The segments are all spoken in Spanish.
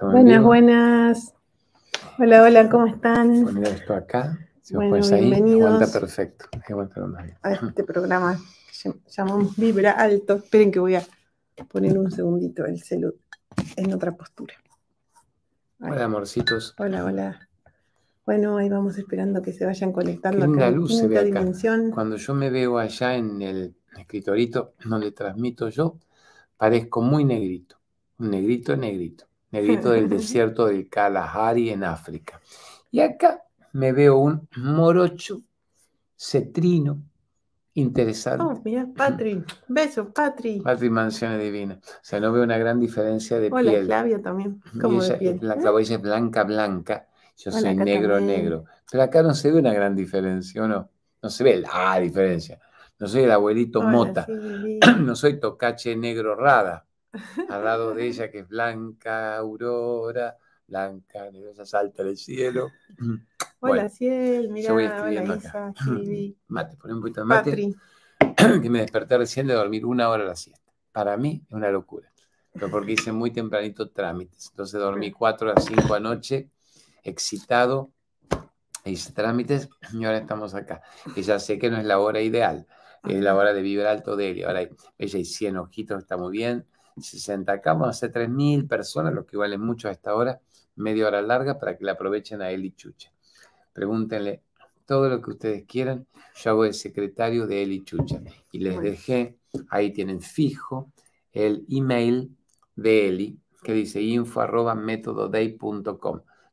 Buenas, buenas. Hola, hola, ¿cómo están? Bueno, esto acá. Si perfecto. a este programa llamamos Vibra Alto. Esperen que voy a poner un segundito el celular en otra postura. Hola, amorcitos. Hola, hola. Bueno, ahí vamos esperando que se vayan conectando. Qué acá, luz Cuando yo me veo allá en el escritorito donde transmito yo, parezco muy negrito negrito, negrito, negrito del desierto del Kalahari en África. Y acá me veo un morocho cetrino interesante. Oh, mira, Patri, beso, Patri. Patri Mansiones Divina. O sea, no veo una gran diferencia de piel. O la también, La cabella es blanca, blanca, yo soy negro, negro. Pero acá no se ve una gran diferencia, no? No se ve la diferencia. No soy el abuelito Mota, no soy tocache negro rada al lado de ella que es blanca aurora, blanca ella salta del cielo. Hola Ciel, mira, acá. mate, un poquito de mate. Que me desperté recién de dormir una hora a la siesta. Para mí es una locura, pero porque hice muy tempranito trámites. Entonces dormí cuatro a 5 anoche, excitado, e hice trámites y ahora estamos acá. y ya sé que no es la hora ideal, es la hora de vibrar alto de él. Ahora ella y 100 ojitos, está muy bien 60 camas, vamos a hacer 3.000 personas, lo que vale mucho a esta hora, media hora larga, para que la aprovechen a Eli Chucha. Pregúntenle todo lo que ustedes quieran. Yo hago el secretario de Eli Chucha. Y les dejé, ahí tienen fijo, el email de Eli, que dice info arroba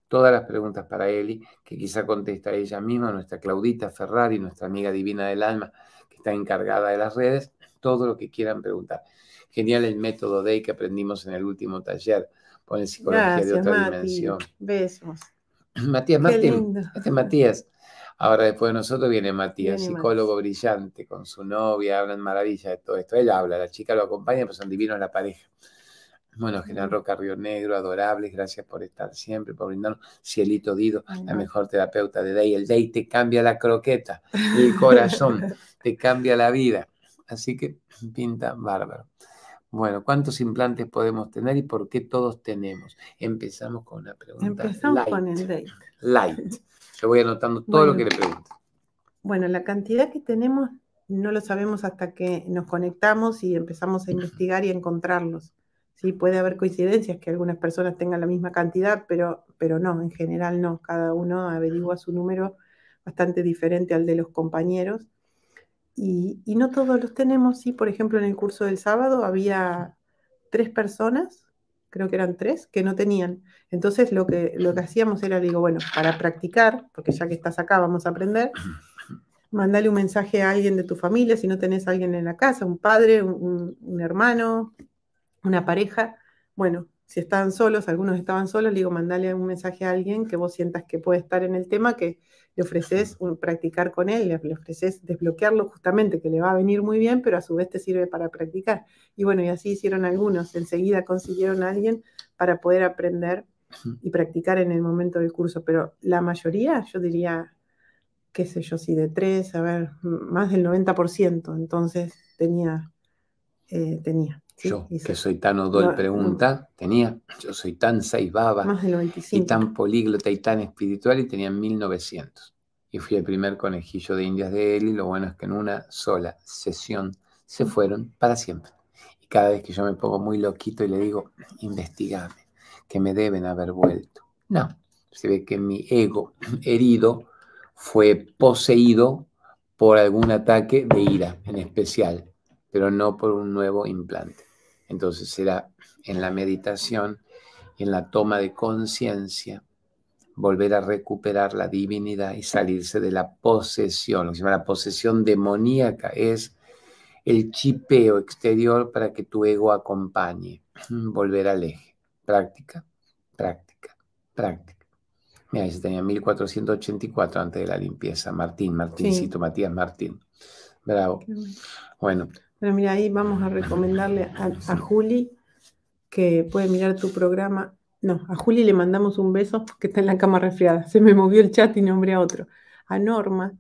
Todas las preguntas para Eli, que quizá contesta ella misma, nuestra Claudita Ferrari, nuestra amiga divina del alma, que está encargada de las redes, todo lo que quieran preguntar. Genial el método DEI que aprendimos en el último taller por el psicología de otra dimensión. Besos. Matías, Martín, este Matías. Ahora después de nosotros viene Matías, psicólogo brillante, con su novia, hablan maravilla de todo esto. Él habla, la chica lo acompaña, pues son divinos la pareja. Bueno, General Roca Río Negro, adorables, gracias por estar siempre, por brindarnos. Cielito Dido, la mejor terapeuta de Day. El Day te cambia la croqueta, el corazón, te cambia la vida. Así que pinta bárbaro. Bueno, ¿cuántos implantes podemos tener y por qué todos tenemos? Empezamos con la pregunta. Empezamos con el date. Light. Yo voy anotando todo lo que le pregunto. Bueno, la cantidad que tenemos no lo sabemos hasta que nos conectamos y empezamos a investigar y a encontrarlos. Sí, puede haber coincidencias que algunas personas tengan la misma cantidad, pero, pero no, en general no. Cada uno averigua su número bastante diferente al de los compañeros y, no todos los tenemos, sí, por ejemplo, en el curso del sábado había tres personas, creo que eran tres, que no tenían. Entonces lo que, lo que hacíamos era, digo, bueno, para practicar, porque ya que estás acá vamos a aprender, mandale un mensaje a alguien de tu familia, si no tenés a alguien en la casa, un padre, un, hermano, una pareja. Bueno, si estaban solos, algunos estaban solos, digo, mandale un mensaje a alguien que vos sientas que puede estar en el tema, que, le ofreces practicar con él, le, ofreces desbloquearlo justamente, que le va a venir muy bien, pero a su vez te sirve para practicar. Y bueno, y así hicieron algunos, enseguida consiguieron a alguien para poder aprender y practicar en el momento del curso, pero la mayoría, yo diría, qué sé yo, si de tres, a ver, más del 90%, entonces tenía, eh, tenía yo, que soy tan odol pregunta, tenía, yo soy tan seis y tan políglota y tan espiritual y tenía 1900. Y fui el primer conejillo de indias de él y lo bueno es que en una sola sesión se fueron para siempre. Y cada vez que yo me pongo muy loquito y le digo, investigame, que me deben haber vuelto. No, se ve que mi ego herido fue poseído por algún ataque de ira en especial, pero no por un nuevo implante. Entonces será en la meditación en la toma de conciencia volver a recuperar la divinidad y salirse de la posesión. Lo que se llama la posesión demoníaca es el chipeo exterior para que tu ego acompañe. Volver al eje. Práctica, práctica, práctica. Mira, ese tenía 1484 antes de la limpieza. Martín, Martincito, Matías Martín. Bravo. Bueno, pero mira, ahí vamos a recomendarle a, Juli que puede mirar tu programa. No, a Juli le mandamos un beso que está en la cama resfriada. Se me movió el chat y nombré a otro. A Norma,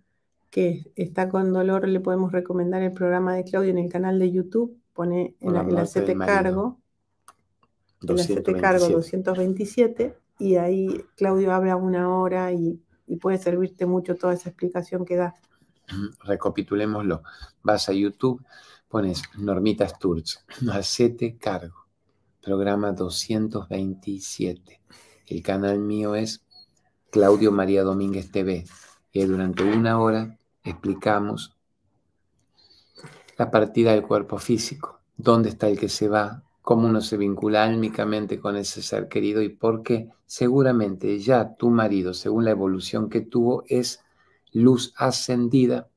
que está con dolor, le podemos recomendar el programa de Claudio en el canal de YouTube. Pone en la, el cargo. 227. la cargo 227. Y ahí Claudio habla una hora y, y puede servirte mucho toda esa explicación que da. Recapitulemoslo. Vas a YouTube Pones Normitas Sturz, Macete cargo. Programa 227. El canal mío es Claudio María Domínguez TV. Y durante una hora explicamos la partida del cuerpo físico, dónde está el que se va, cómo uno se vincula álmicamente con ese ser querido y por qué seguramente ya tu marido, según la evolución que tuvo, es luz ascendida,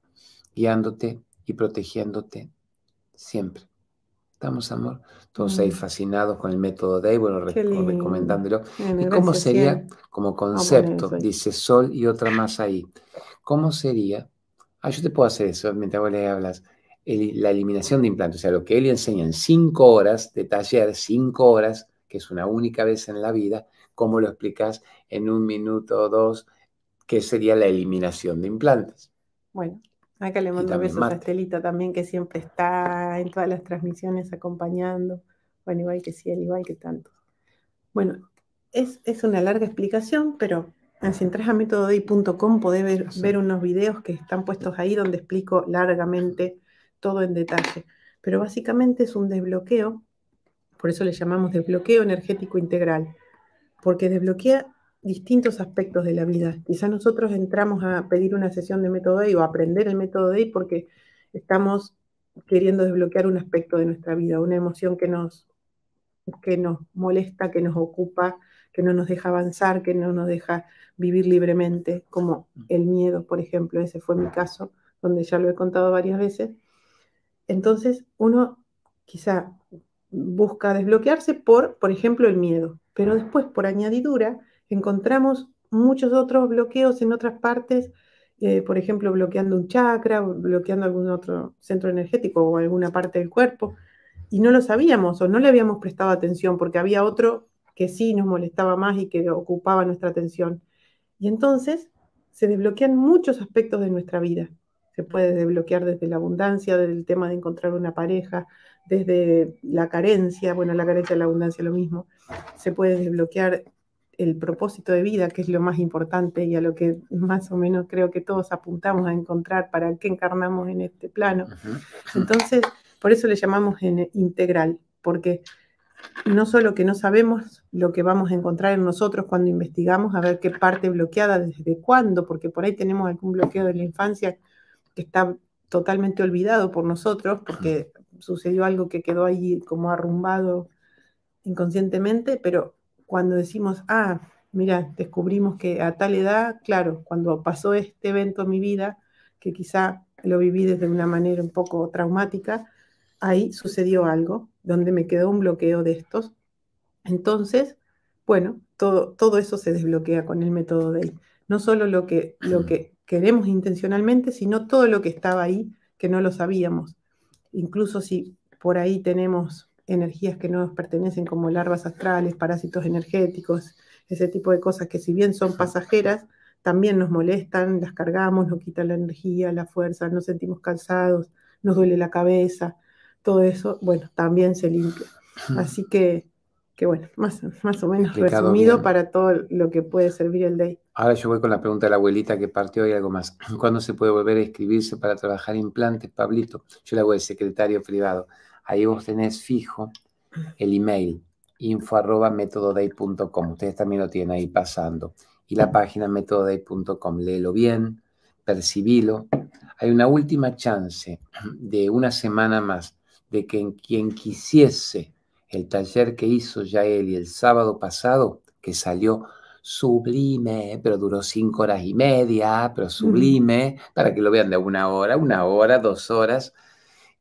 guiándote y protegiéndote siempre. Estamos, amor. Todos ahí mm. fascinados con el método de bueno, recomendándolo. ¿Y cómo sería, como ah, concepto, dice Sol y otra más ahí? ¿Cómo sería? Ah, yo te puedo hacer eso mientras vos le hablas. la eliminación de implantes, o sea, lo que él enseña en cinco horas de taller, cinco horas, que es una única vez en la vida, ¿cómo lo explicas en un minuto o dos? ¿Qué sería la eliminación de implantes? Bueno, Acá le mando besos a Estelita también, que siempre está en todas las transmisiones acompañando. Bueno, igual que sí, igual que tanto. Bueno, es, es, una larga explicación, pero si entras a método.com, podés ver, unos videos que están puestos ahí donde explico largamente todo en detalle. Pero básicamente es un desbloqueo, por eso le llamamos desbloqueo energético integral, porque desbloquea distintos aspectos de la vida. Quizá nosotros entramos a pedir una sesión de método DEI o aprender el método DEI porque estamos queriendo desbloquear un aspecto de nuestra vida, una emoción que nos, que nos molesta, que nos ocupa, que no nos deja avanzar, que no nos deja vivir libremente, como el miedo, por ejemplo, ese fue mi caso, donde ya lo he contado varias veces. Entonces, uno quizá busca desbloquearse por, por ejemplo, el miedo, pero después, por añadidura, encontramos muchos otros bloqueos en otras partes, eh, por ejemplo, bloqueando un chakra, bloqueando algún otro centro energético o alguna parte del cuerpo, y no lo sabíamos o no le habíamos prestado atención porque había otro que sí nos molestaba más y que ocupaba nuestra atención. Y entonces se desbloquean muchos aspectos de nuestra vida. Se puede desbloquear desde la abundancia, desde el tema de encontrar una pareja, desde la carencia, bueno, la carencia y la abundancia lo mismo. Se puede desbloquear el propósito de vida, que es lo más importante y a lo que más o menos creo que todos apuntamos a encontrar para qué encarnamos en este plano. Entonces, por eso le llamamos en integral, porque no solo que no sabemos lo que vamos a encontrar en nosotros cuando investigamos, a ver qué parte bloqueada, desde cuándo, porque por ahí tenemos algún bloqueo de la infancia que está totalmente olvidado por nosotros, porque sucedió algo que quedó ahí como arrumbado inconscientemente, pero cuando decimos, ah, mira, descubrimos que a tal edad, claro, cuando pasó este evento en mi vida, que quizá lo viví desde una manera un poco traumática, ahí sucedió algo, donde me quedó un bloqueo de estos. Entonces, bueno, todo, todo eso se desbloquea con el método de No solo lo que, lo que queremos intencionalmente, sino todo lo que estaba ahí que no lo sabíamos. Incluso si por ahí tenemos energías que no nos pertenecen como larvas astrales, parásitos energéticos, ese tipo de cosas que si bien son pasajeras, también nos molestan, las cargamos, nos quita la energía, la fuerza, nos sentimos cansados, nos duele la cabeza, todo eso, bueno, también se limpia. Hmm. Así que, que bueno, más, o menos resumido para todo lo que puede servir el day. Ahora yo voy con la pregunta de la abuelita que partió y algo más. ¿Cuándo se puede volver a inscribirse para trabajar implantes, Pablito? Yo la hago de secretario privado. Ahí vos tenés fijo el email info arroba Ustedes también lo tienen ahí pasando. Y la página metododay.com. Léelo bien, percibilo. Hay una última chance de una semana más de que quien quisiese el taller que hizo ya él y el sábado pasado, que salió sublime, pero duró cinco horas y media, pero sublime, mm. para que lo vean de una hora, una hora, dos horas,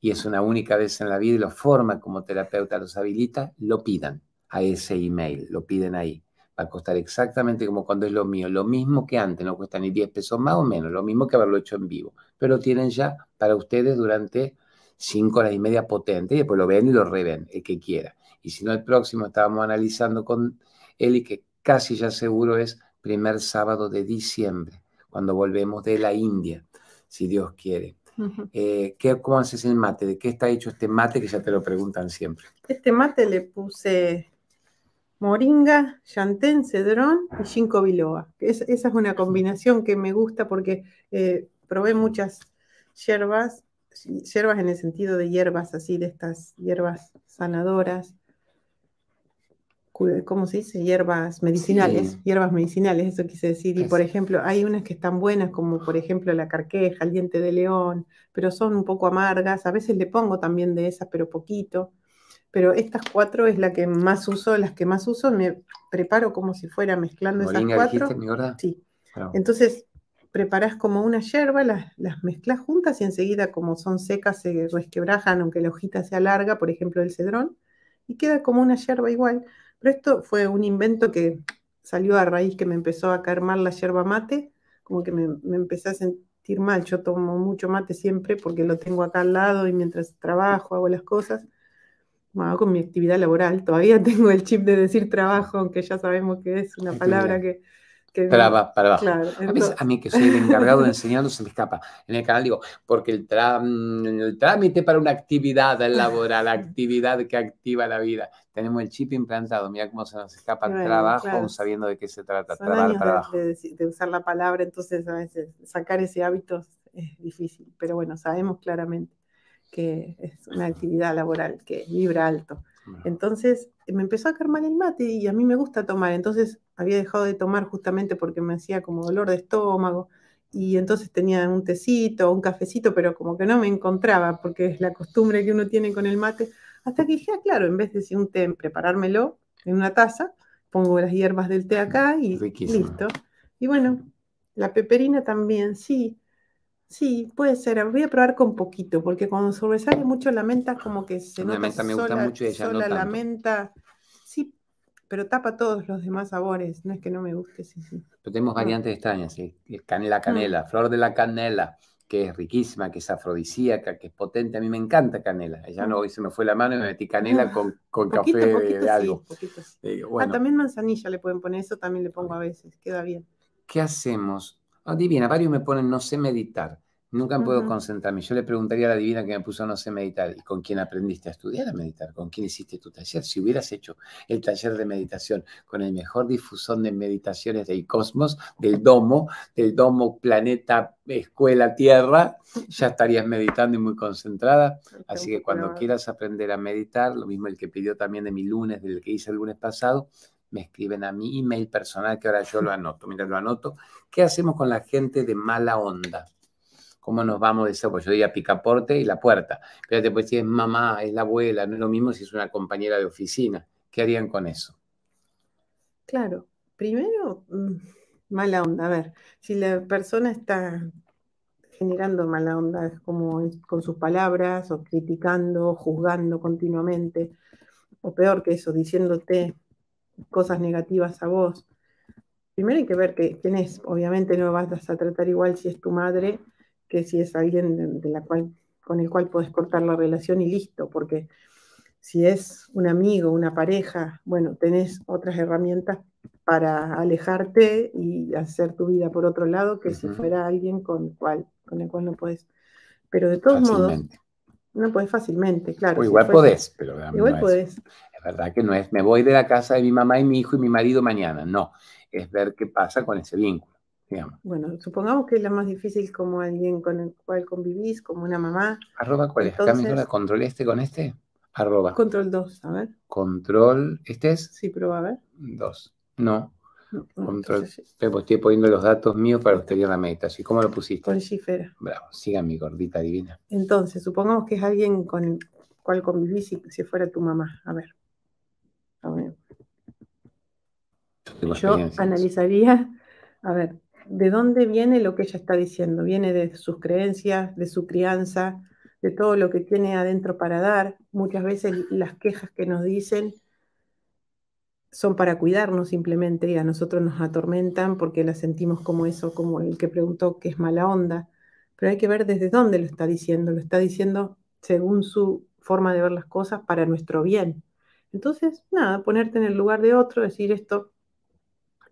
y es una única vez en la vida y la forma como terapeuta, los habilita, lo pidan a ese email, lo piden ahí. Va a costar exactamente como cuando es lo mío, lo mismo que antes, no cuesta ni 10 pesos más o menos, lo mismo que haberlo hecho en vivo, pero lo tienen ya para ustedes durante 5 horas y media potente y después lo ven y lo reven, el que quiera. Y si no, el próximo estábamos analizando con él y que casi ya seguro es primer sábado de diciembre, cuando volvemos de la India, si Dios quiere. Eh, ¿qué, ¿Cómo haces el mate? ¿De qué está hecho este mate? Que ya te lo preguntan siempre. Este mate le puse moringa, chantén, cedrón y chinco biloba. esa es una combinación que me gusta porque eh, probé muchas hierbas, hierbas en el sentido de hierbas así, de estas hierbas sanadoras, ¿cómo se dice? Hierbas medicinales, hierbas medicinales, eso quise decir. Y por ejemplo, hay unas que están buenas, como por ejemplo la carqueja, el diente de león, pero son un poco amargas. A veces le pongo también de esas, pero poquito. Pero estas cuatro es la que más uso, las que más uso, me preparo como si fuera mezclando esas cuatro. Sí. Entonces, preparás como una hierba, las, mezclas juntas y enseguida, como son secas, se resquebrajan, aunque la hojita sea larga, por ejemplo, el cedrón, y queda como una hierba igual pero esto fue un invento que salió a raíz que me empezó a caer mal la yerba mate, como que me, me empecé a sentir mal. Yo tomo mucho mate siempre porque lo tengo acá al lado y mientras trabajo hago las cosas. hago con mi actividad laboral, todavía tengo el chip de decir trabajo, aunque ya sabemos que es una palabra que para abajo. para a, mí que soy el encargado de enseñarlo se me escapa. En el canal digo, porque el, trámite para una actividad laboral, actividad que activa la vida. Tenemos el chip implantado, mira cómo se nos escapa el trabajo sabiendo de qué se trata. Son De, de, usar la palabra, entonces a veces sacar ese hábito es difícil, pero bueno, sabemos claramente que es una actividad laboral que vibra alto. Entonces, este, me empezó a caer mal el mate y a mí me gusta tomar, entonces había dejado de tomar justamente porque me hacía como dolor de estómago y entonces tenía un tecito, un cafecito, pero como que no me encontraba porque es la costumbre que uno tiene con el mate, hasta que dije, ah, claro, en vez de decir un té, preparármelo en una taza, pongo las hierbas del té acá y listo. Y bueno, la peperina también, sí, Sí, puede ser. Voy a probar con poquito, porque cuando sobresale mucho la menta, como que se la menta me gusta mucho y ella la menta. Sí, pero tapa todos los demás sabores. No es que no me guste, sí, Pero tenemos variantes extrañas. ¿sí? Canela mm. canela, flor de la canela, que es riquísima, que es afrodisíaca, que es potente. A mí me encanta canela. Ya no, mm. hoy se me fue la mano y me metí canela con, café de algo. también manzanilla le pueden poner. Eso también le pongo a veces. Queda bien. ¿Qué hacemos no, ah, divina, varios me ponen no sé meditar. Nunca puedo concentrarme. Yo le preguntaría a la divina que me puso no sé meditar. ¿Y con quién aprendiste a estudiar a meditar? ¿Con quién hiciste tu taller? Si hubieras hecho el taller de meditación con el mejor difusón de meditaciones del cosmos, del domo, del domo, planeta, escuela, tierra, ya estarías meditando y muy concentrada. Así que cuando quieras aprender a meditar, lo mismo el que pidió también de mi lunes, del que hice el lunes pasado, me escriben a mi email personal, que ahora yo lo anoto, mira, lo anoto. ¿Qué hacemos con la gente de mala onda? ¿Cómo nos vamos de eso? Pues yo diría picaporte y la puerta. Pero después si es mamá, es la abuela, no es lo mismo si es una compañera de oficina. ¿Qué harían con eso? Claro, primero, mm, mala onda. A ver, si la persona está generando mala onda, es como con sus palabras, o criticando, juzgando continuamente, o peor que eso, diciéndote cosas negativas a vos. Primero hay que ver que, quién es. Obviamente no vas a tratar igual si es tu madre que si es alguien de, la cual, con el cual podés cortar la relación y listo, porque si es un amigo, una pareja, bueno, tenés otras herramientas para alejarte y hacer tu vida por otro lado que si fuera alguien con, cual, con el cual no podés. Pero de todos modos, no puedes fácilmente, claro. O igual podés, pero ah, igual podés verdad que no es me voy de la casa de mi mamá y mi hijo y mi marido mañana, no, es ver qué pasa con ese vínculo. Digamos. Bueno, supongamos que es la más difícil como alguien con el cual convivís, como una mamá. Arroba cuál es, control este con este. Arroba. Control 2, a ver. Control, ¿este es? Sí, pero a ver. 2. No. control. Entonces, estoy poniendo los datos míos para usted la meta. cómo lo pusiste? Con Shifera. Bravo, siga mi gordita divina. Entonces, supongamos que es alguien con el cual convivís si fuera tu mamá. A ver. Yo analizaría, a ver, ¿de dónde viene lo que ella está diciendo? Viene de sus creencias, de su crianza, de todo lo que tiene adentro para dar. Muchas veces las quejas que nos dicen son para cuidarnos simplemente y a nosotros nos atormentan porque las sentimos como eso, como el que preguntó que es mala onda. Pero hay que ver desde dónde lo está diciendo. Lo está diciendo según su forma de ver las cosas para nuestro bien. Entonces, nada, ponerte en el lugar de otro, decir esto,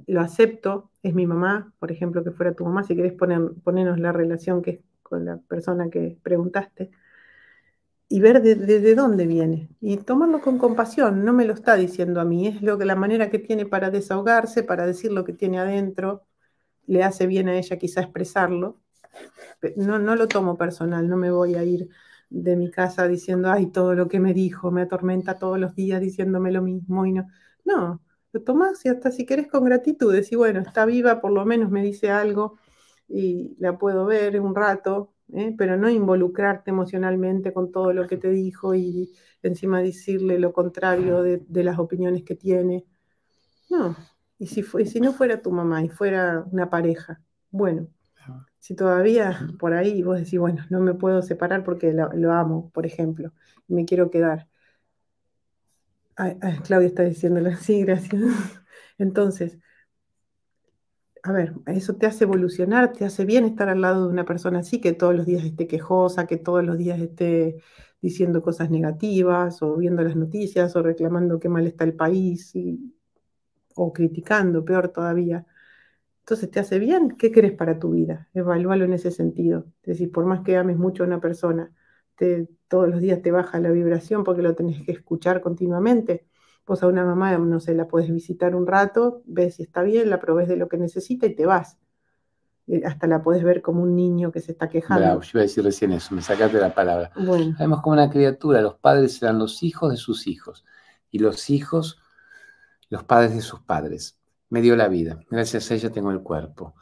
lo acepto, es mi mamá, por ejemplo, que fuera tu mamá, si querés ponernos la relación que, con la persona que preguntaste, y ver desde de, dónde viene, y tomarlo con compasión, no me lo está diciendo a mí, es lo que, la manera que tiene para desahogarse, para decir lo que tiene adentro, le hace bien a ella quizá expresarlo, no, no lo tomo personal, no me voy a ir de mi casa diciendo, ay, todo lo que me dijo, me atormenta todos los días diciéndome lo mismo y no. No, lo tomás y hasta si querés con gratitud, decís, bueno, está viva, por lo menos me dice algo y la puedo ver un rato, ¿eh? pero no involucrarte emocionalmente con todo lo que te dijo y encima decirle lo contrario de, las opiniones que tiene. No, y si, y si no fuera tu mamá y fuera una pareja, bueno, si todavía por ahí vos decís, bueno, no me puedo separar porque lo, amo, por ejemplo, y me quiero quedar. Claudia está diciéndolo, así, gracias. Entonces, a ver, eso te hace evolucionar, te hace bien estar al lado de una persona así, que todos los días esté quejosa, que todos los días esté diciendo cosas negativas o viendo las noticias o reclamando qué mal está el país o criticando, peor todavía. Entonces, ¿te hace bien? ¿Qué querés para tu vida? Evalúalo en ese sentido. Es decir, por más que ames mucho a una persona, todos los días te baja la vibración porque lo tenés que escuchar continuamente. Vos a una mamá, no sé, la puedes visitar un rato, ves si está bien, la probes de lo que necesita y te vas. Eh, hasta la puedes ver como un niño que se está quejando. yo iba a decir recién eso, me sacaste la palabra. Bueno. Sabemos como una criatura, los padres serán los hijos de sus hijos y los hijos, los padres de sus padres. Me dio la vida, gracias a ella tengo el cuerpo.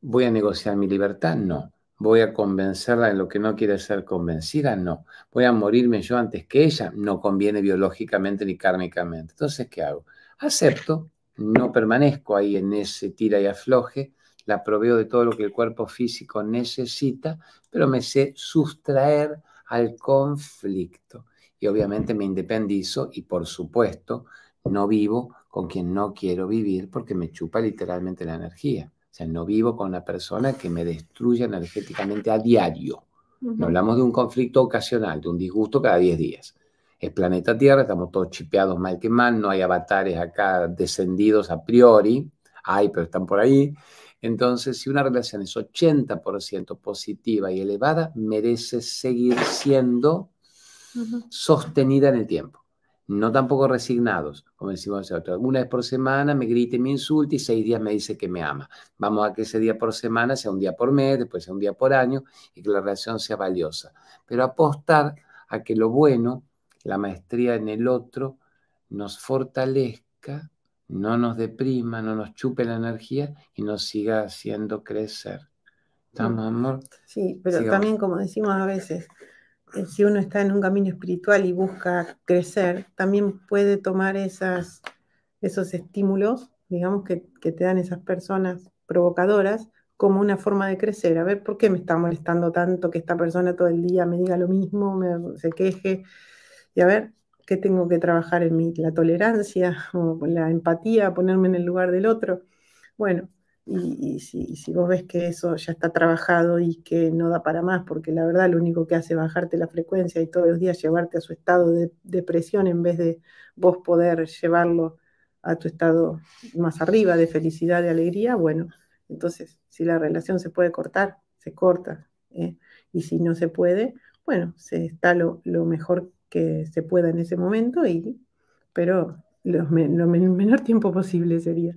¿Voy a negociar mi libertad? No. ¿Voy a convencerla en lo que no quiere ser convencida? No. ¿Voy a morirme yo antes que ella? No conviene biológicamente ni kármicamente. Entonces, ¿qué hago? Acepto, no permanezco ahí en ese tira y afloje, la proveo de todo lo que el cuerpo físico necesita, pero me sé sustraer al conflicto. Y obviamente me independizo y por supuesto no vivo con quien no quiero vivir porque me chupa literalmente la energía. O sea, no vivo con una persona que me destruye energéticamente a diario. No hablamos de un conflicto ocasional, de un disgusto cada 10 días. Es planeta Tierra, estamos todos chipeados mal que mal, no hay avatares acá descendidos a priori, hay, pero están por ahí. Entonces, si una relación es 80% positiva y elevada, merece seguir siendo sostenida en el tiempo no tampoco resignados, como decimos nosotros. Una vez por semana me grita y me insulta y seis días me dice que me ama. Vamos a que ese día por semana sea un día por mes, después sea un día por año y que la relación sea valiosa. Pero apostar a que lo bueno, la maestría en el otro, nos fortalezca, no nos deprima, no nos chupe la energía y nos siga haciendo crecer. ¿Estamos, mm. amor? Sí, pero también como decimos a veces, eh, si uno está en un camino espiritual y busca crecer, también puede tomar esas, esos estímulos, digamos, que, te dan esas personas provocadoras como una forma de crecer. A ver, ¿por qué me está molestando tanto que esta persona todo el día me diga lo mismo, me, se queje? Y a ver, ¿qué tengo que trabajar en mí? La tolerancia o la empatía, ponerme en el lugar del otro. Bueno, y, si, vos ves que eso ya está trabajado y que no da para más, porque la verdad lo único que hace es bajarte la frecuencia y todos los días llevarte a su estado de depresión en vez de vos poder llevarlo a tu estado más arriba de felicidad, de alegría, bueno, entonces si la relación se puede cortar, se corta. ¿eh? Y si no se puede, bueno, se está lo, mejor que se pueda en ese momento, y, pero lo menor tiempo posible sería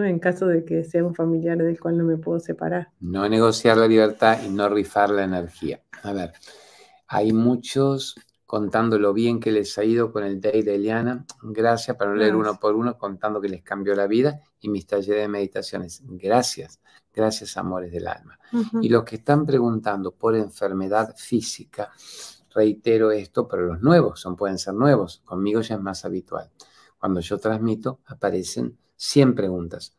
en caso de que sea un familiar del cual no me puedo separar. No negociar la libertad y no rifar la energía. A ver, hay muchos contando lo bien que les ha ido con el Day de Eliana. Gracias para leer uno por uno, contando que les cambió la vida y mis talleres de meditaciones. Gracias, gracias amores del alma. Y los que están preguntando por enfermedad física, reitero esto, pero los nuevos son, pueden ser nuevos. Conmigo ya es más habitual. Cuando yo transmito, aparecen 100 preguntas.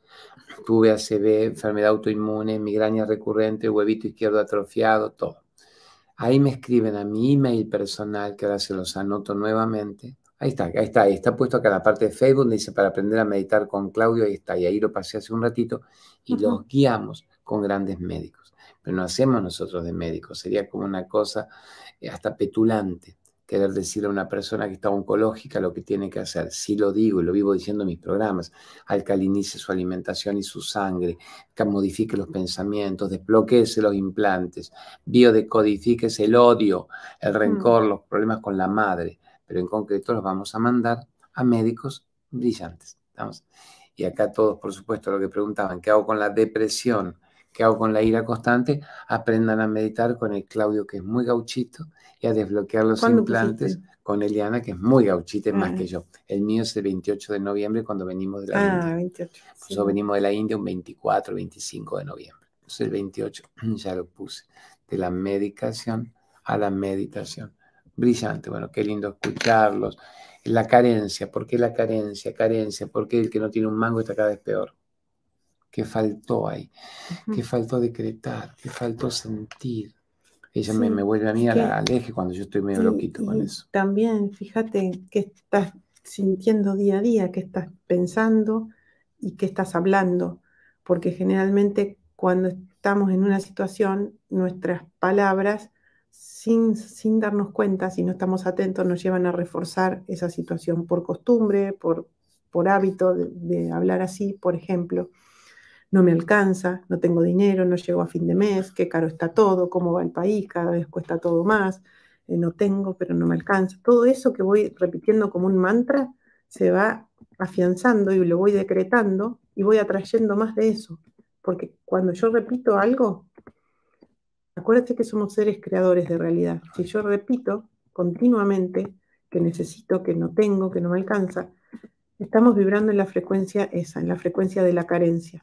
Tuve ACV, enfermedad autoinmune, migraña recurrente, huevito izquierdo atrofiado, todo. Ahí me escriben a mi email personal, que ahora se los anoto nuevamente. Ahí está, ahí está, ahí está puesto acá la parte de Facebook, donde dice para aprender a meditar con Claudio, ahí está, y ahí lo pasé hace un ratito, y los guiamos con grandes médicos. Pero no hacemos nosotros de médicos, sería como una cosa eh, hasta petulante querer decirle a una persona que está oncológica lo que tiene que hacer. Sí lo digo y lo vivo diciendo en mis programas. Alcalinice su alimentación y su sangre, que modifique los pensamientos, desbloquee los implantes, biodecodifique el odio, el mm. rencor, los problemas con la madre. Pero en concreto los vamos a mandar a médicos brillantes. Y acá todos, por supuesto, lo que preguntaban, ¿qué hago con la depresión? que hago con la ira constante? Aprendan a meditar con el Claudio, que es muy gauchito, y a desbloquear los implantes con Eliana, que es muy gauchita, más ah. que yo. El mío es el 28 de noviembre, cuando venimos de la ah, 28. Nosotros venimos de la India un 24, 25 de noviembre. Entonces el 28 ya lo puse, de la medicación a la meditación. Brillante, bueno, qué lindo escucharlos. La carencia, ¿por qué la carencia? Carencia, porque el que no tiene un mango está cada vez peor qué faltó ahí, qué faltó decretar, qué faltó sentir. Ella me, vuelve a mí al eje cuando yo estoy medio loquito con eso. También fíjate qué estás sintiendo día a día, qué estás pensando y qué estás hablando, porque generalmente cuando estamos en una situación, nuestras palabras, sin, darnos cuenta, si no estamos atentos, nos llevan a reforzar esa situación por costumbre, por, por hábito de hablar así, por ejemplo no me alcanza, no tengo dinero, no llego a fin de mes, qué caro está todo, cómo va el país, cada vez cuesta todo más, eh, no tengo, pero no me alcanza. Todo eso que voy repitiendo como un mantra se va afianzando y lo voy decretando y voy atrayendo más de eso. Porque cuando yo repito algo, acuérdate que somos seres creadores de realidad. Si yo repito continuamente que necesito, que no tengo, que no me alcanza, estamos vibrando en la frecuencia esa, en la frecuencia de la carencia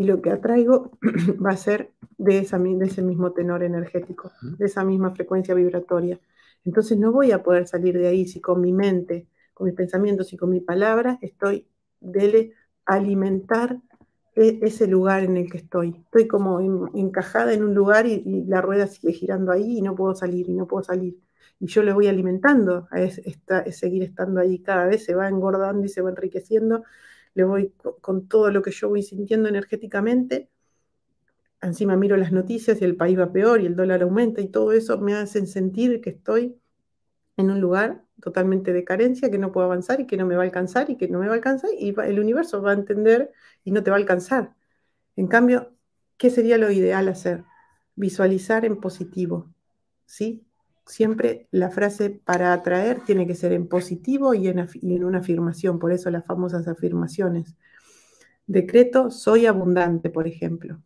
y lo que atraigo va a ser de, ese mismo tenor energético, de esa misma frecuencia vibratoria. Entonces no voy a poder salir de ahí si con mi mente, con mis pensamientos y con mi palabra estoy de alimentar e, ese lugar en el que estoy. Estoy como encajada en un lugar y, la rueda sigue girando ahí y no puedo salir y no puedo salir. Y yo le voy alimentando a, a seguir estando ahí, cada vez se va engordando y se va enriqueciendo le voy con, todo lo que yo voy sintiendo energéticamente. Encima miro las noticias y el país va peor y el dólar aumenta y todo eso me hace sentir que estoy en un lugar totalmente de carencia, que no puedo avanzar y que no me va a alcanzar y que no me va a alcanzar y el universo va a entender y no te va a alcanzar. En cambio, ¿qué sería lo ideal hacer? Visualizar en positivo, ¿sí? siempre la frase para atraer tiene que ser en positivo y en, en, una afirmación, por eso las famosas afirmaciones. Decreto, soy abundante, por ejemplo.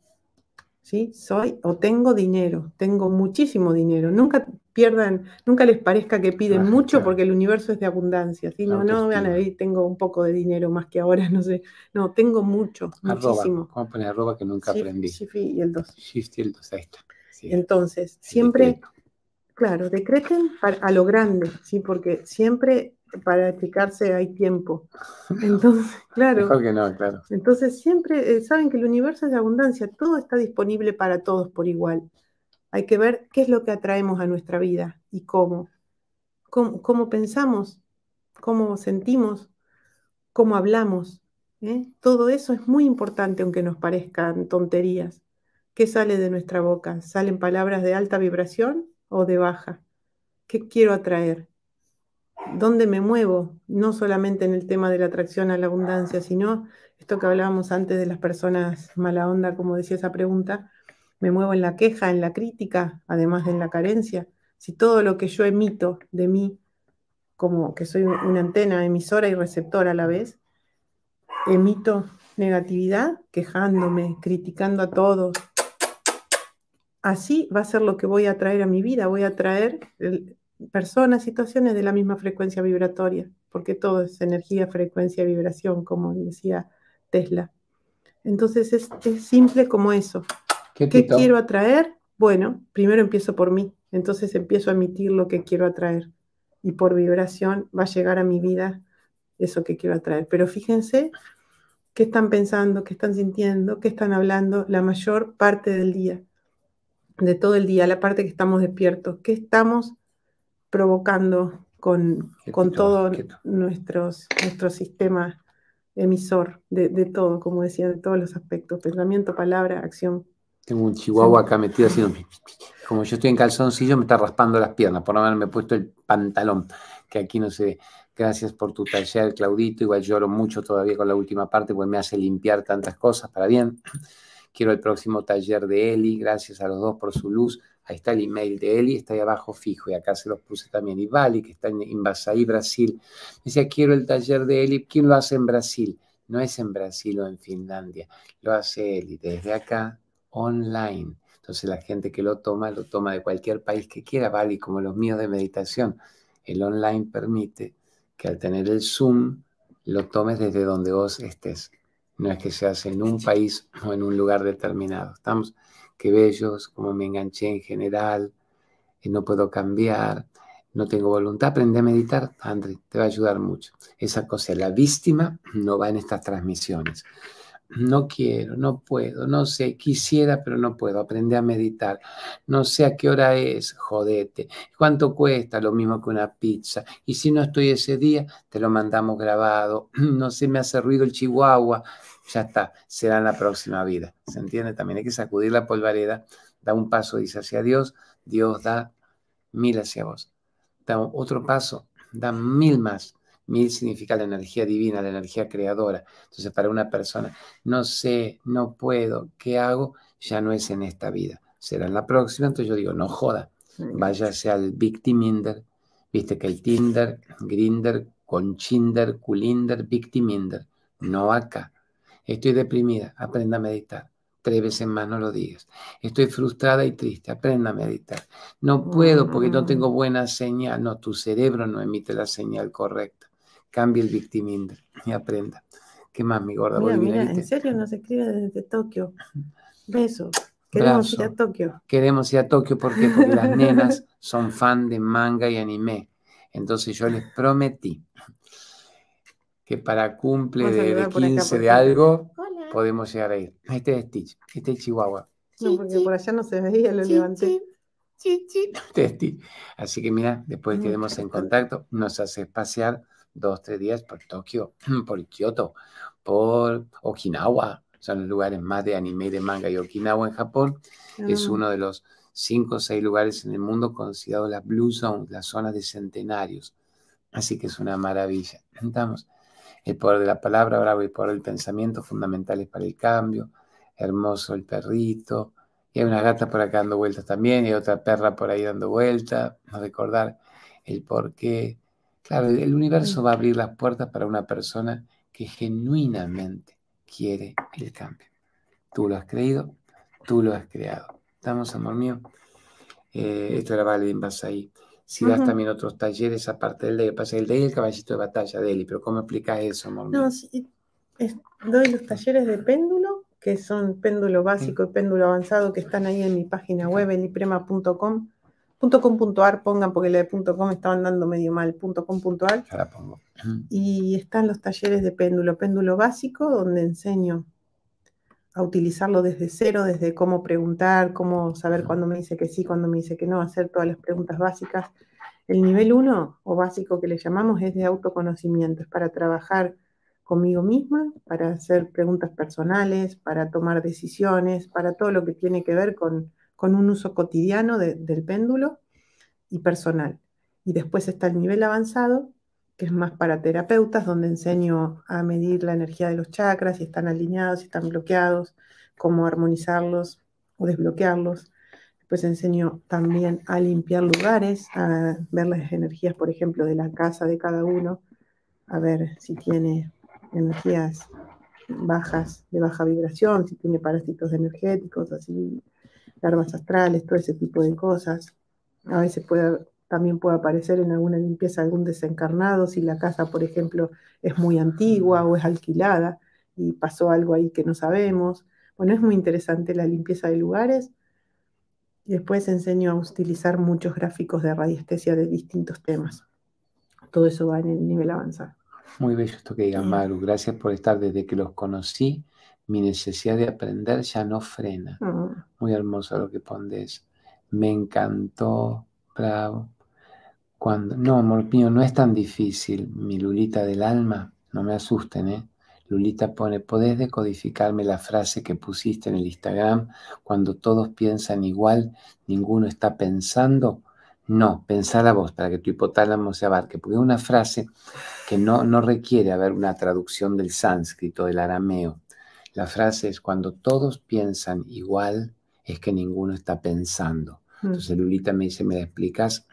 ¿Sí? Soy o tengo dinero, tengo muchísimo dinero. Nunca pierdan, nunca les parezca que piden mucho porque el universo es de abundancia. ¿sí? No, no vean ahí, tengo un poco de dinero más que ahora, no sé. No, tengo mucho, muchísimo. Vamos a poner arroba que nunca aprendí. Shift y el 2. el 2, ahí está. Entonces, siempre... Claro, decreten a lo grande, sí, porque siempre para explicarse hay tiempo. Entonces, claro. Mejor que no, claro. Entonces, siempre eh, saben que el universo es de abundancia, todo está disponible para todos por igual. Hay que ver qué es lo que atraemos a nuestra vida y cómo. Cómo, pensamos, cómo sentimos, cómo hablamos. ¿eh? Todo eso es muy importante, aunque nos parezcan tonterías. ¿Qué sale de nuestra boca? ¿Salen palabras de alta vibración o de baja? ¿Qué quiero atraer? ¿Dónde me muevo? No solamente en el tema de la atracción a la abundancia, sino esto que hablábamos antes de las personas mala onda, como decía esa pregunta, me muevo en la queja, en la crítica, además de en la carencia. Si todo lo que yo emito de mí, como que soy una antena emisora y receptora a la vez, emito negatividad, quejándome, criticando a todos, así va a ser lo que voy a traer a mi vida, voy a traer personas, situaciones de la misma frecuencia vibratoria, porque todo es energía, frecuencia, vibración, como decía Tesla. Entonces es, simple como eso. ¿Qué quiero atraer? Bueno, primero empiezo por mí, entonces empiezo a emitir lo que quiero atraer y por vibración va a llegar a mi vida eso que quiero atraer. Pero fíjense qué están pensando, qué están sintiendo, qué están hablando la mayor parte del día de todo el día, la parte que estamos despiertos, qué estamos provocando con, con todo nuestros, nuestro sistema emisor de, todo, como decía, de todos los aspectos, pensamiento, palabra, acción. Tengo un chihuahua acá metido haciendo... Como yo estoy en calzoncillo, me está raspando las piernas por lo menos me he puesto el pantalón, que aquí no sé. Gracias por tu taller, Claudito. Igual lloro mucho todavía con la última parte, porque me hace limpiar tantas cosas para bien. Quiero el próximo taller de Eli. Gracias a los dos por su luz. Ahí está el email de Eli, está ahí abajo fijo y acá se los puse también. Y Vali, que está en Invasaí, Brasil. Me decía, quiero el taller de Eli. ¿Quién lo hace en Brasil? No es en Brasil o en Finlandia. Lo hace Eli desde acá, online. Entonces la gente que lo toma, lo toma de cualquier país que quiera, Vali, como los míos de meditación. El online permite que al tener el Zoom, lo tomes desde donde vos estés. No es que se hace en un país o en un lugar determinado. Estamos, qué bellos, como me enganché en general, eh, no puedo cambiar, no tengo voluntad. Aprende a meditar, André, te va a ayudar mucho. Esa cosa, la víctima no va en estas transmisiones no quiero, no puedo, no sé, quisiera, pero no puedo, aprende a meditar, no sé a qué hora es, jodete, cuánto cuesta, lo mismo que una pizza, y si no estoy ese día, te lo mandamos grabado, no sé, me hace ruido el chihuahua, ya está, será en la próxima vida, ¿se entiende? También hay que sacudir la polvareda, da un paso, dice hacia Dios, Dios da mil hacia vos, da otro paso, da mil más, Mil significa la energía divina, la energía creadora. Entonces, para una persona, no sé, no puedo, ¿qué hago? Ya no es en esta vida, será en la próxima. Entonces yo digo, no joda, váyase al Victiminder. Viste que hay Tinder, Grinder, Conchinder, Culinder, Victiminder. No acá. Estoy deprimida, aprenda a meditar. Tres veces más no lo digas. Estoy frustrada y triste, aprenda a meditar. No puedo porque no tengo mm. buena señal. No, tu cerebro no emite la señal correcta cambie el victimindre y aprenda. ¿Qué más, mi gorda? en serio nos escribe desde Tokio. Besos. Queremos ir a Tokio. Queremos ir a Tokio porque, porque las nenas son fan de manga y anime. Entonces yo les prometí que para cumple de, 15 de algo podemos llegar a ir. Este es Stitch, este es Chihuahua. No, porque por allá no se veía, lo levanté. Sí, este Así que mira, después mm. quedemos en contacto, nos hace pasear dos, tres días por Tokio, por Kyoto, por Okinawa. Son los lugares más de anime y de manga. Y Okinawa en Japón es ah. uno de los cinco o seis lugares en el mundo considerados la Blue Zones, las zonas de centenarios. Así que es una maravilla. Estamos. El poder de la palabra, bravo, el poder del pensamiento, fundamentales para el cambio. Hermoso el perrito. Y hay una gata por acá dando vueltas también, y hay otra perra por ahí dando vueltas. Recordar el porqué, Claro, el universo va a abrir las puertas para una persona que genuinamente quiere el cambio. Tú lo has creído, tú lo has creado. ¿Estamos, amor mío? Eh, esto era vas Basay. Si das también otros talleres aparte del de pasa el de el caballito de batalla de pero ¿cómo explicas eso, amor mío? No, doy los talleres de péndulo, que son péndulo básico y péndulo avanzado, que están ahí en mi página web, eliprema.com .com.ar pongan, porque la de .com está andando medio mal, .com.ar. Y están los talleres de péndulo, péndulo básico, donde enseño a utilizarlo desde cero, desde cómo preguntar, cómo saber cuándo me dice que sí, cuándo me dice que no, hacer todas las preguntas básicas. El nivel 1 o básico que le llamamos es de autoconocimiento, es para trabajar conmigo misma, para hacer preguntas personales, para tomar decisiones, para todo lo que tiene que ver con con un uso cotidiano del péndulo y personal. Y después está el nivel avanzado, que es más para terapeutas, donde enseño a medir la energía de los chakras, si están alineados, si están bloqueados, cómo armonizarlos o desbloquearlos. Después enseño también a limpiar lugares, a ver las energías, por ejemplo, de la casa de cada uno, a ver si tiene energías bajas, de baja vibración, si tiene parásitos energéticos, así armas astrales, todo ese tipo de cosas. A veces puede, también puede aparecer en alguna limpieza algún desencarnado, si la casa, por ejemplo, es muy antigua o es alquilada y pasó algo ahí que no sabemos. Bueno, es muy interesante la limpieza de lugares. Y después enseño a utilizar muchos gráficos de radiestesia de distintos temas. Todo eso va en el nivel avanzado. Muy bello esto que digan, Maru. Gracias por estar desde que los conocí mi necesidad de aprender ya no frena. Mm. Muy hermoso lo que pones. Me encantó, bravo. Cuando, no, amor mío, no es tan difícil, mi Lulita del alma, no me asusten, ¿eh? Lulita pone, ¿podés decodificarme la frase que pusiste en el Instagram? Cuando todos piensan igual, ninguno está pensando. No, a vos para que tu hipotálamo se abarque, porque es una frase que no, no requiere haber una traducción del sánscrito, del arameo. La frase es, cuando todos piensan igual, es que ninguno está pensando. Mm. Entonces Lulita me dice, ¿me la explicas?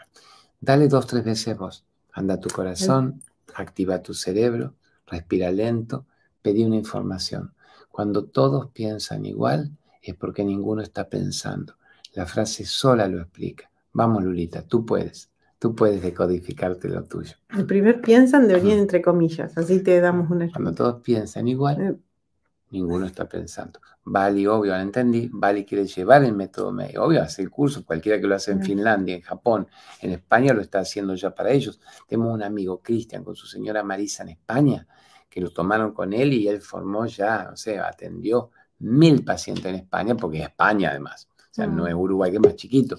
Dale dos, tres veces vos. Anda tu corazón, activa tu cerebro, respira lento, pedí una información. Cuando todos piensan igual, es porque ninguno está pensando. La frase sola lo explica. Vamos, Lulita, tú puedes. Tú puedes decodificarte lo tuyo. El primer piensan debería entre comillas, así te damos una. Cuando todos piensan igual, eh, ninguno está pensando. Vale, obvio, lo entendí. Bali quiere llevar el método medio. Obvio, hace el curso. Cualquiera que lo hace en Finlandia, en Japón, en España, lo está haciendo ya para ellos. Tenemos un amigo, Cristian, con su señora Marisa en España, que lo tomaron con él y él formó ya, no sé, atendió mil pacientes en España, porque es España además. O sea, no ah. es Uruguay, que es más chiquito.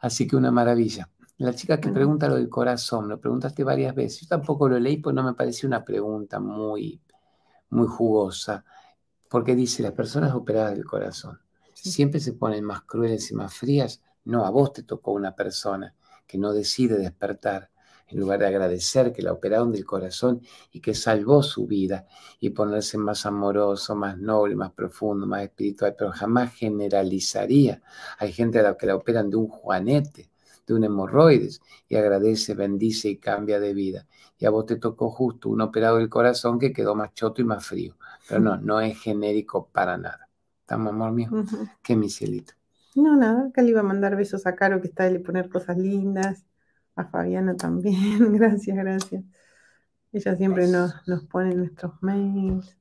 Así que una maravilla. La chica que pregunta lo del corazón, lo preguntaste varias veces. Yo tampoco lo leí, pues no me pareció una pregunta muy muy jugosa, porque dice, las personas operadas del corazón siempre se ponen más crueles y más frías. No, a vos te tocó una persona que no decide despertar, en lugar de agradecer que la operaron del corazón y que salvó su vida y ponerse más amoroso, más noble, más profundo, más espiritual, pero jamás generalizaría. Hay gente a la que la operan de un juanete, de un hemorroides y agradece, bendice y cambia de vida y a vos te tocó justo un operado del corazón que quedó más choto y más frío. Pero no, no es genérico para nada. ¿Estamos, amor mío? que Qué miselito. No, nada, acá le iba a mandar besos a Caro que está de poner cosas lindas, a Fabiana también, gracias, gracias. Ella siempre nos, nos pone nuestros mails.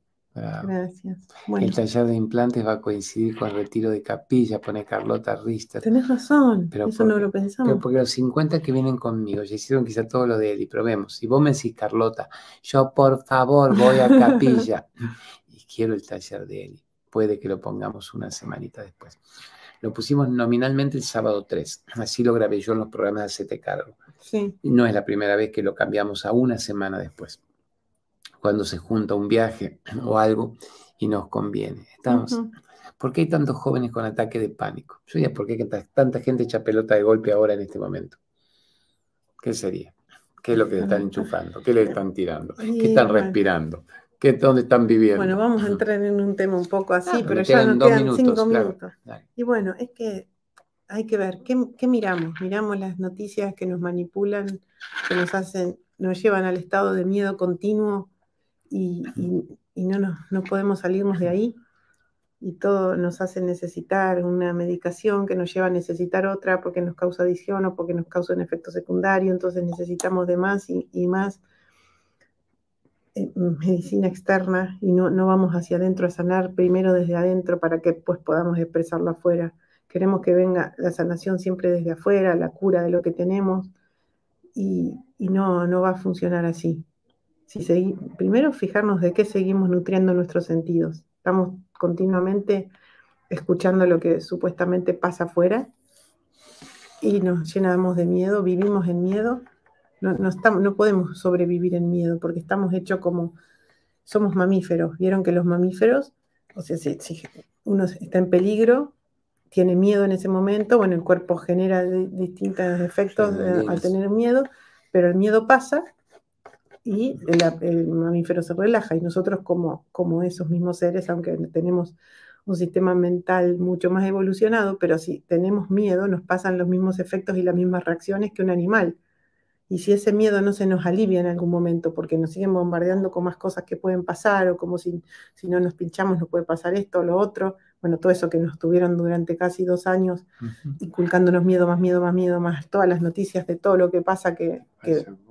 El taller de implantes va a coincidir con el retiro de capilla, pone Carlota Rister Tenés razón, eso no lo pensamos. Pero porque los 50 que vienen conmigo ya hicieron quizá todo lo de Eli probemos. Si vos me decís, Carlota, yo por favor voy a capilla y quiero el taller de Eli Puede que lo pongamos una semanita después. Lo pusimos nominalmente el sábado 3. Así lo grabé yo en los programas de CT Cargo. Sí. No es la primera vez que lo cambiamos a una semana después cuando se junta un viaje o algo y nos conviene. ¿Por qué hay tantos jóvenes con ataque de pánico? Yo diría, ¿por qué tanta gente echa pelota de golpe ahora en este momento? ¿Qué sería? ¿Qué es lo que están enchufando? ¿Qué le están tirando? ¿Qué están respirando? ¿Qué, ¿Dónde están viviendo? Bueno, vamos a entrar en un tema un poco así, ah, pero ya nos quedan cinco minutos. Y bueno, es que hay que ver, ¿qué, ¿qué, miramos? Miramos las noticias que nos manipulan, que nos hacen, nos llevan al estado de miedo continuo, y, no, no, no podemos salirnos de ahí y todo nos hace necesitar una medicación que nos lleva a necesitar otra porque nos causa adicción o porque nos causa un efecto secundario, entonces necesitamos de más y, más eh, medicina externa y no, no, vamos hacia adentro a sanar primero desde adentro para que pues podamos expresarla afuera. Queremos que venga la sanación siempre desde afuera, la cura de lo que tenemos y, y no, no va a funcionar así si primero fijarnos de qué seguimos nutriendo nuestros sentidos. Estamos continuamente escuchando lo que supuestamente pasa afuera y nos llenamos de miedo, vivimos en miedo. No, estamos, no podemos sobrevivir en miedo porque estamos hechos como, somos mamíferos. Vieron que los mamíferos, o sea, si, uno está en peligro, tiene miedo en ese momento, bueno, el cuerpo genera distintos efectos eh, al tener miedo, pero el miedo pasa y el mamífero se relaja. Y nosotros como, esos mismos seres, aunque tenemos un sistema mental mucho más evolucionado, pero si tenemos miedo nos pasan los mismos efectos y las mismas reacciones que un animal. Y si ese miedo no se nos alivia en algún momento, porque nos siguen bombardeando con más cosas que pueden pasar, o como si, si no nos pinchamos nos puede pasar esto o lo otro, bueno, todo eso que nos tuvieron durante casi dos años, inculcándonos miedo, más miedo, más miedo, más todas las noticias de todo lo que pasa, que,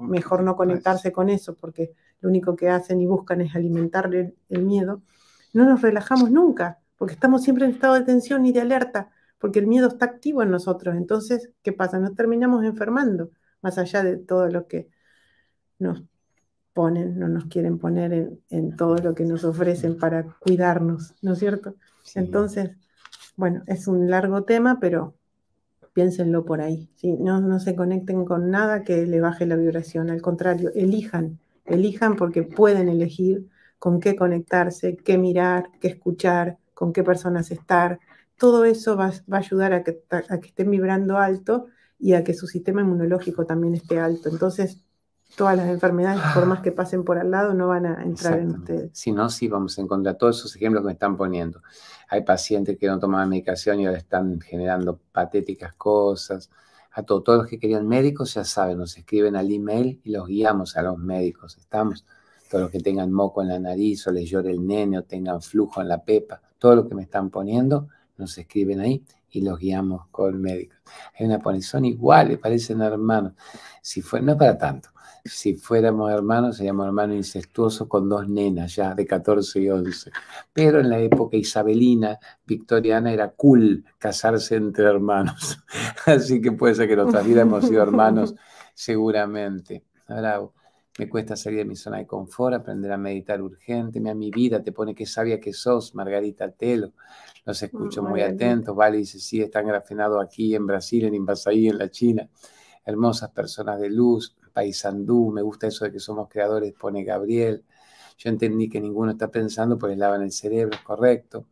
mejor no conectarse con eso, porque lo único que hacen y buscan es alimentarle el, el, miedo. No nos relajamos nunca, porque estamos siempre en estado de tensión y de alerta, porque el miedo está activo en nosotros. Entonces, ¿qué pasa? Nos terminamos enfermando, más allá de todo lo que nos ponen, no nos quieren poner en, todo lo que nos ofrecen para cuidarnos, ¿no es cierto? Entonces, bueno, es un largo tema, pero piénsenlo por ahí. No, no se conecten con nada que le baje la vibración, al contrario, elijan, elijan porque pueden elegir con qué conectarse, qué mirar, qué escuchar, con qué personas estar. Todo eso va, a ayudar a que, a que estén vibrando alto y a que su sistema inmunológico también esté alto. Entonces, todas las enfermedades, por más que ah. pasen por al lado, no van a entrar en ustedes. Si no, sí vamos a encontrar todos esos ejemplos que me están poniendo. Hay pacientes que no tomaban medicación y ahora están generando patéticas cosas. A todos los que querían médicos, ya saben, nos escriben al email y los guiamos a los médicos. Estamos, todos los que tengan moco en la nariz o les llore el nene o tengan flujo en la pepa, todo lo que me están poniendo, nos escriben ahí y los guiamos con médicos. Hay una pone, son iguales, parecen hermanos. Si no para tanto. Si fuéramos hermanos, seríamos hermanos incestuosos con dos nenas ya de 14 y 11. Pero en la época isabelina, victoriana, era cool casarse entre hermanos. Así que puede ser que en otras vidas hemos sido hermanos seguramente. Bravo. Me cuesta salir de mi zona de confort, aprender a meditar urgente. Mira, mi vida te pone que sabia que sos, Margarita Telo. Los mm, escucho muy atentos. Vale, dice, sí, están grafenados aquí en Brasil, en Invasaí, en la China. Hermosas personas de luz. Paisandú, me gusta eso de que somos creadores, pone Gabriel. Yo entendí que ninguno está pensando pues lavan el cerebro, es correcto.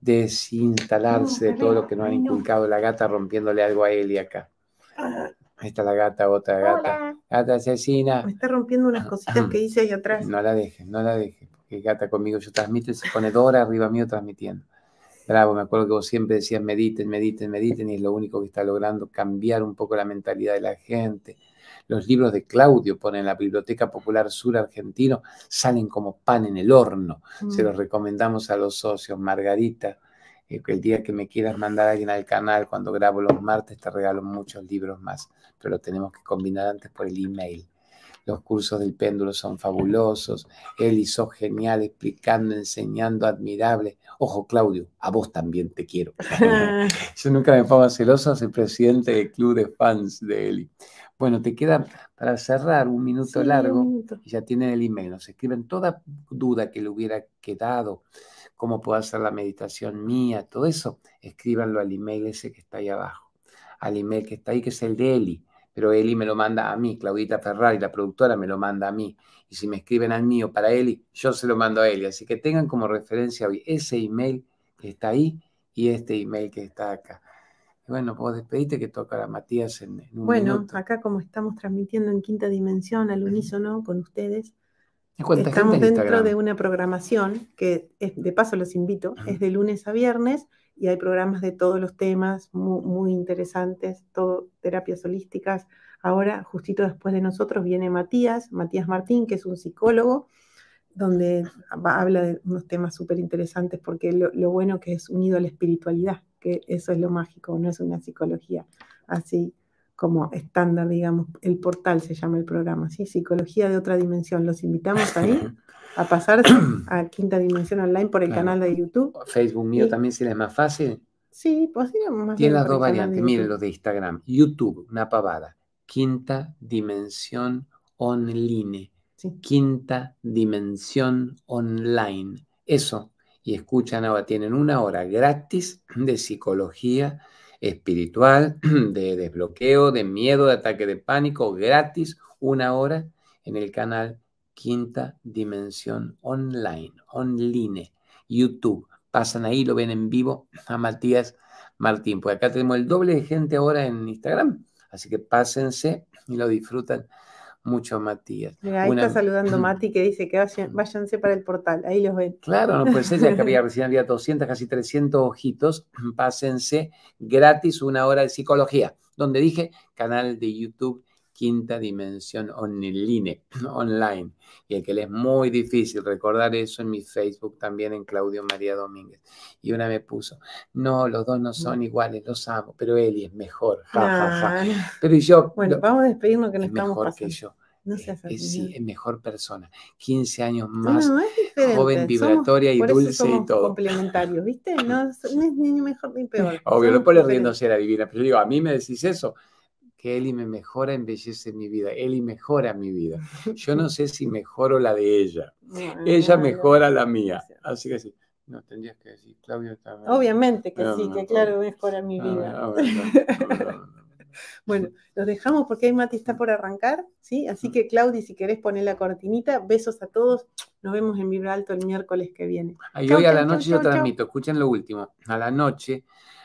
Desinstalarse de todo lo que no han inculcado la gata, rompiéndole algo a él y acá. Ah. Está la gata, otra gata. Gata asesina. Me está rompiendo unas cositas que hice ahí atrás. No la dejes, no la dejes, porque gata conmigo yo transmito, y se pone Dora arriba mío transmitiendo. Bravo, me acuerdo que vos siempre decías mediten, mediten, mediten, y es lo único que está logrando cambiar un poco la mentalidad de la gente. Los libros de Claudio ponen en la Biblioteca Popular Sur Argentino, salen como pan en el horno. Se mm. los recomendamos a los socios. Margarita, el día que me quieras mandar alguien al canal, cuando grabo los martes, te regalo muchos libros más, pero lo tenemos que combinar antes por el email. Los cursos del péndulo son fabulosos. Eli, sos genial explicando, enseñando, admirable. Ojo, Claudio, a vos también te quiero. Yo nunca me pongo celoso, soy presidente del club de fans de Eli. Bueno, te queda para cerrar un minuto largo. ya tienen el email. Nos escriben toda duda que le hubiera quedado cómo puedo hacer la meditación mía, todo eso, escríbanlo al email ese que está ahí abajo, al email que está ahí, que es el de Eli, pero Eli me lo manda a mí, Claudita Ferrari, la productora, me lo manda a mí, y si me escriben al mío para Eli, yo se lo mando a Eli, así que tengan como referencia hoy ese email que está ahí y este email que está acá. Bueno, vos despedirte que toca a Matías en, un Bueno, acá como estamos transmitiendo en quinta dimensión al unísono con ustedes, Estamos dentro de una programación que, de paso los invito, es de lunes a viernes y hay programas de todos los temas muy, interesantes, todo terapias holísticas. Ahora, justito después de nosotros, viene Matías, Matías Martín, que es un psicólogo, donde habla de unos temas súper interesantes porque lo, lo bueno que es unido a la espiritualidad, que eso es lo mágico, no es una psicología así como estándar, digamos, el portal se llama el programa, ¿sí? Psicología de otra dimensión. Los invitamos ahí a pasar a Quinta Dimensión Online por el canal de YouTube. Facebook mío si les es más fácil. Sí, pues más Tiene las dos variantes, miren lo de Instagram. YouTube, una pavada. Quinta Dimensión Online. Quinta Dimensión Online. Eso. Y escuchan ahora, tienen una hora gratis de psicología espiritual, de desbloqueo, de miedo, de ataque de pánico, gratis, una hora en el canal Quinta Dimensión Online, online, YouTube. Pasan ahí, lo ven en vivo a Matías Martín. Pues acá tenemos el doble de gente ahora en Instagram. Así que pásense y lo disfrutan mucho Matías. ahí está saludando Mati que dice que mm. váyanse para el portal, ahí los ven. Claro, no puede ser, ya que había recién había 200, casi 300 ojitos, pásense gratis una hora de psicología, donde dije canal de YouTube quinta dimensión online, online. Y el que le es muy difícil recordar eso en mi Facebook también, en Claudio María Domínguez. Y una me puso, no, los dos no mm. son iguales, los amo, pero Eli es mejor. Pero yo... Bueno, vamos a despedirnos que nos es estamos mejor pasando. que yo. Eh, eh, es, mejor persona. 15 años más, joven, vibratoria y dulce y todo. Complementarios, ¿viste? No, es ni mejor ni peor. Obvio, no pone si la divina, pero yo digo, a mí me decís eso, que Eli me mejora, embellece mi vida. Eli mejora mi vida. Yo no sé si mejoro la de ella. ella mejora la mía. Así que sí. No tendrías que decir, Claudio también. Obviamente que sí, que claro, mejora mi vida. Bueno, los dejamos porque ahí Mati está por arrancar, ¿sí? Así mm. que Claudia, si querés poner la cortinita, besos a todos. Nos vemos en Vibra Alto el miércoles que viene. Y hoy a la noche yo transmito, escuchen lo último. A la noche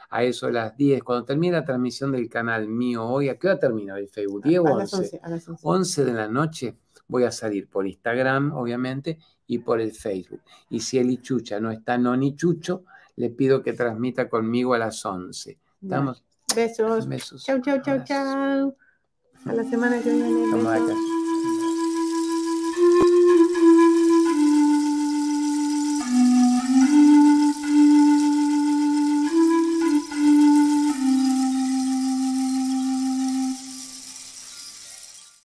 a eso de las 10, cuando termine la transmisión del canal mío hoy, ¿a qué hora termina el Facebook? 10 o 11? a las 11. de la noche voy a salir por Instagram, obviamente, y por el Facebook. Y si Eli Chucha no está no ni Chucho, le pido que transmita conmigo a las 11. ¿Estamos? Besos. Besos. Chau, chau, chau, chau. A la semana que viene.